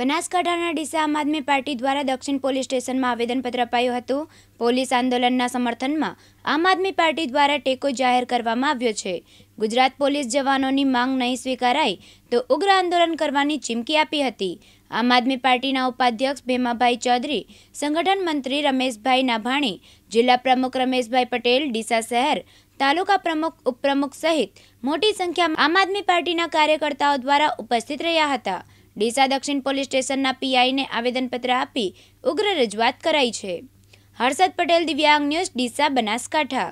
બનાસકાંઠાના ડીસા આમ આદમી પાર્ટી દ્વારા દક્ષિણ પોલીસ સ્ટેશનમાં આવેદનપત્ર અપાયું હતું પોલીસ આંદોલનના સમર્થનમાં આમ આદમી પાર્ટી દ્વારા ટેકો જાહેર કરવામાં આવ્યો છે ગુજરાત પોલીસ જવાનોની માંગ નહીં સ્વીકારાય તો ઉગ્ર આંદોલન કરવાની ચીમકી આપી હતી આમ આદમી પાર્ટીના ઉપાધ્યક્ષ ભીમાભાઈ ચૌધરી સંગઠન મંત્રી રમેશભાઈ નાભાણી જિલ્લા પ્રમુખ રમેશભાઈ પટેલ ડીસા શહેર તાલુકા પ્રમુખ ઉપપ્રમુખ સહિત મોટી સંખ્યામાં આમ આદમી પાર્ટીના કાર્યકર્તાઓ દ્વારા ઉપસ્થિત રહ્યા હતા ડીસા દક્ષિણ પોલીસ સ્ટેશનના પીઆઈને આવેદનપત્ર આપી ઉગ્ર રજૂઆત કરાઈ છે હર્ષદ પટેલ દિવ્યાંગ ન્યૂઝ ડીસા બનાસકાંઠા